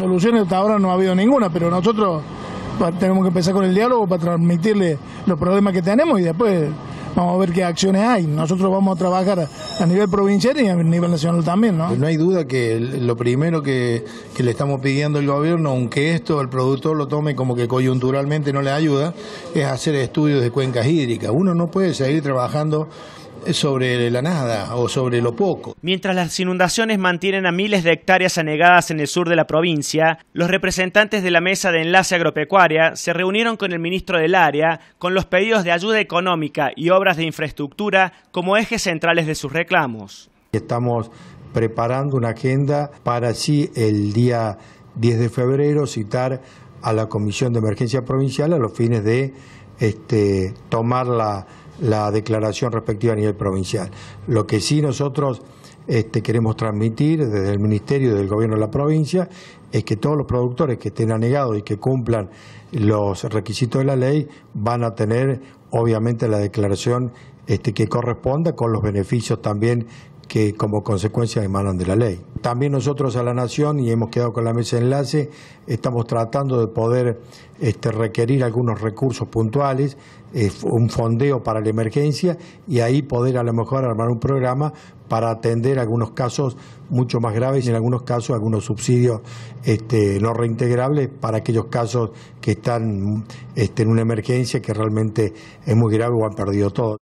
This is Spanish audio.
Soluciones hasta ahora no ha habido ninguna, pero nosotros tenemos que empezar con el diálogo para transmitirle los problemas que tenemos y después vamos a ver qué acciones hay. Nosotros vamos a trabajar a nivel provincial y a nivel nacional también, ¿no? No hay duda que lo primero que, le estamos pidiendo al gobierno, aunque esto el productor lo tome como que coyunturalmente no le ayuda, es hacer estudios de cuencas hídricas. Uno no puede seguir trabajando sobre la nada o sobre lo poco. Mientras las inundaciones mantienen a miles de hectáreas anegadas en el sur de la provincia, los representantes de la Mesa de Enlace Agropecuaria se reunieron con el ministro del área con los pedidos de ayuda económica y obras de infraestructura como ejes centrales de sus reclamos. Estamos preparando una agenda para así el día 10 de febrero citar a la Comisión de Emergencia Provincial a los fines de este, tomar la, declaración respectiva a nivel provincial. Lo que sí nosotros este, queremos transmitir desde el Ministerio y del Gobierno de la provincia es que todos los productores que estén anegados y que cumplan los requisitos de la ley van a tener obviamente la declaración este, que corresponda con los beneficios también que como consecuencia emanan de la ley. También nosotros a la Nación, y hemos quedado con la mesa de enlace, estamos tratando de poder este, requerir algunos recursos puntuales, eh, un fondeo para la emergencia y ahí poder a lo mejor armar un programa para atender algunos casos mucho más graves y en algunos casos algunos subsidios este, no reintegrables para aquellos casos que están este, en una emergencia que realmente es muy grave o han perdido todo.